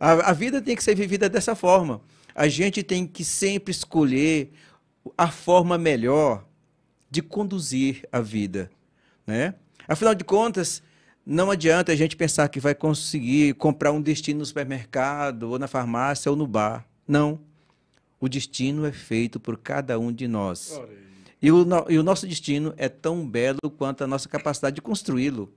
A, a vida tem que ser vivida dessa forma. A gente tem que sempre escolher a forma melhor de conduzir a vida, né? Afinal de contas, não adianta a gente pensar que vai conseguir comprar um destino no supermercado, ou na farmácia, ou no bar. Não. O destino é feito por cada um de nós. E o, no, e o nosso destino é tão belo quanto a nossa capacidade de construí-lo.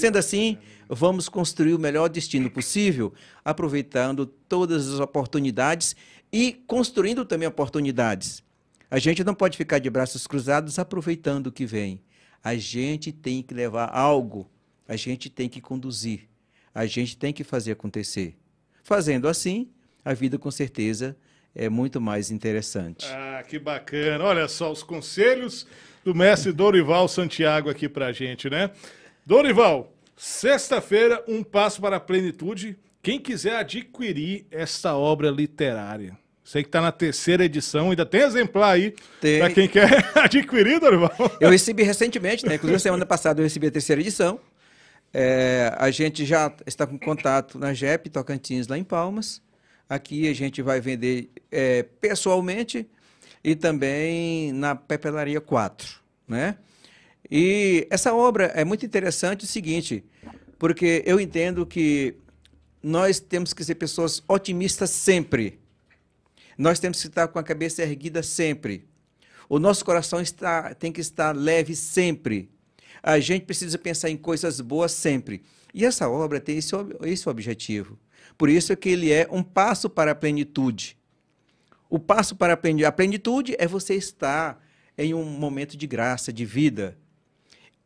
Sendo assim, vamos construir o melhor destino possível, aproveitando todas as oportunidades e construindo também oportunidades. A gente não pode ficar de braços cruzados aproveitando o que vem. A gente tem que levar algo, a gente tem que conduzir, a gente tem que fazer acontecer. Fazendo assim, a vida com certeza é muito mais interessante. Ah, que bacana. Olha só os conselhos do mestre Dorival Santiago aqui para a gente, né? Dorival, sexta-feira, um passo para a plenitude. Quem quiser adquirir esta obra literária, Sei que está na terceira edição, ainda tem exemplar aí para quem quer adquirir, Dorival. Eu recebi recentemente, né? Inclusive semana passada eu recebi a terceira edição. É, a gente já está com contato na JEP Tocantins, lá em Palmas. Aqui a gente vai vender é, pessoalmente e também na Pepelaria 4, né? E essa obra é muito interessante o seguinte, porque eu entendo que nós temos que ser pessoas otimistas sempre. Nós temos que estar com a cabeça erguida sempre. O nosso coração está, tem que estar leve sempre. A gente precisa pensar em coisas boas sempre. E essa obra tem esse, esse objetivo. Por isso é que ele é um passo para a plenitude. O passo para a plenitude é você estar em um momento de graça, de vida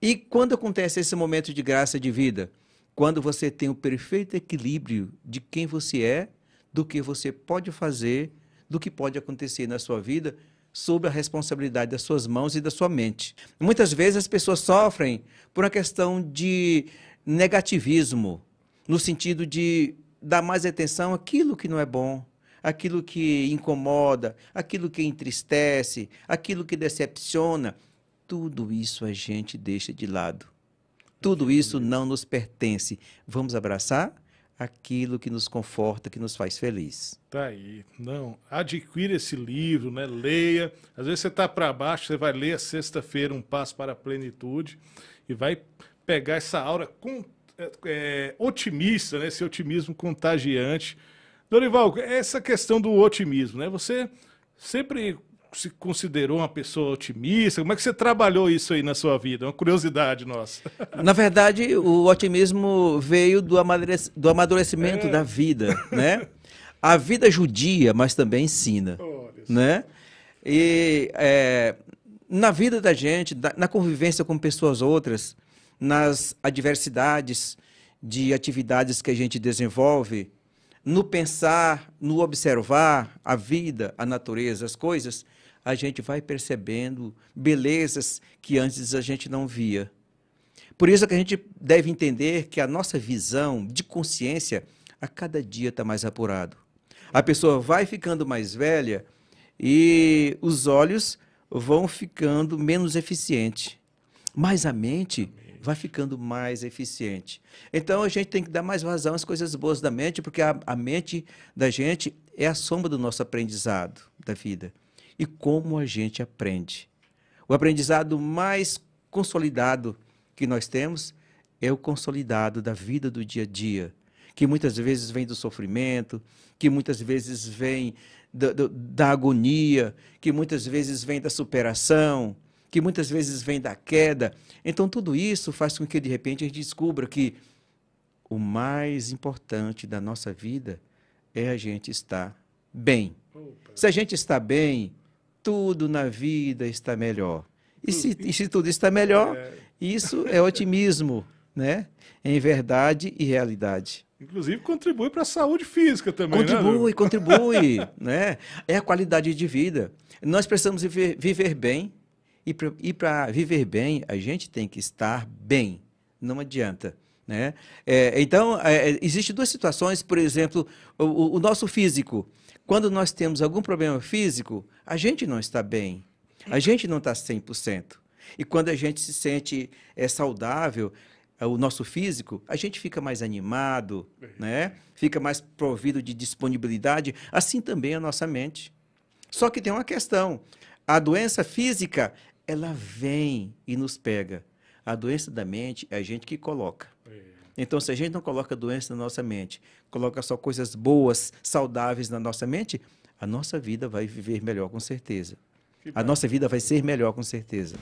e quando acontece esse momento de graça de vida? Quando você tem o perfeito equilíbrio de quem você é, do que você pode fazer, do que pode acontecer na sua vida, sob a responsabilidade das suas mãos e da sua mente. Muitas vezes as pessoas sofrem por uma questão de negativismo, no sentido de dar mais atenção àquilo que não é bom, aquilo que incomoda, aquilo que entristece, aquilo que decepciona, tudo isso a gente deixa de lado. Tudo isso é não nos pertence. Vamos abraçar aquilo que nos conforta, que nos faz feliz. Tá aí. Não, adquira esse livro, né? Leia. Às vezes você está para baixo, você vai ler a sexta-feira um passo para a plenitude e vai pegar essa aura com, é, é otimista, né? Esse otimismo contagiante. Dorival, essa questão do otimismo, né? Você sempre se considerou uma pessoa otimista? Como é que você trabalhou isso aí na sua vida? É uma curiosidade nossa. Na verdade, o otimismo veio do, amadurec do amadurecimento é. da vida, né? A vida é judia, mas também ensina, né? E é, na vida da gente, na convivência com pessoas outras, nas adversidades de atividades que a gente desenvolve, no pensar, no observar a vida, a natureza, as coisas, a gente vai percebendo belezas que antes a gente não via. Por isso que a gente deve entender que a nossa visão de consciência a cada dia está mais apurado. A pessoa vai ficando mais velha e os olhos vão ficando menos eficientes, mas a mente vai ficando mais eficiente. Então a gente tem que dar mais vazão às coisas boas da mente, porque a, a mente da gente é a soma do nosso aprendizado da vida e como a gente aprende. O aprendizado mais consolidado que nós temos é o consolidado da vida do dia a dia, que muitas vezes vem do sofrimento, que muitas vezes vem da, da, da agonia, que muitas vezes vem da superação, que muitas vezes vem da queda. Então, tudo isso faz com que, de repente, a gente descubra que o mais importante da nossa vida é a gente estar bem. Se a gente está bem, tudo na vida está melhor. E se, hum. e se tudo está melhor, é. isso é otimismo, né? Em verdade e realidade. Inclusive contribui para a saúde física também, né, contribui, né? Contribui, né? É a qualidade de vida. Nós precisamos viver, viver bem e para viver bem a gente tem que estar bem. Não adianta. Né? É, então, é, é, existem duas situações, por exemplo, o, o nosso físico. Quando nós temos algum problema físico, a gente não está bem, a é. gente não está 100%. E quando a gente se sente é, saudável, é, o nosso físico, a gente fica mais animado, né? fica mais provido de disponibilidade, assim também a nossa mente. Só que tem uma questão: a doença física, ela vem e nos pega. A doença da mente é a gente que coloca. Então, se a gente não coloca doença na nossa mente, coloca só coisas boas, saudáveis na nossa mente, a nossa vida vai viver melhor, com certeza. A nossa vida vai ser melhor, com certeza.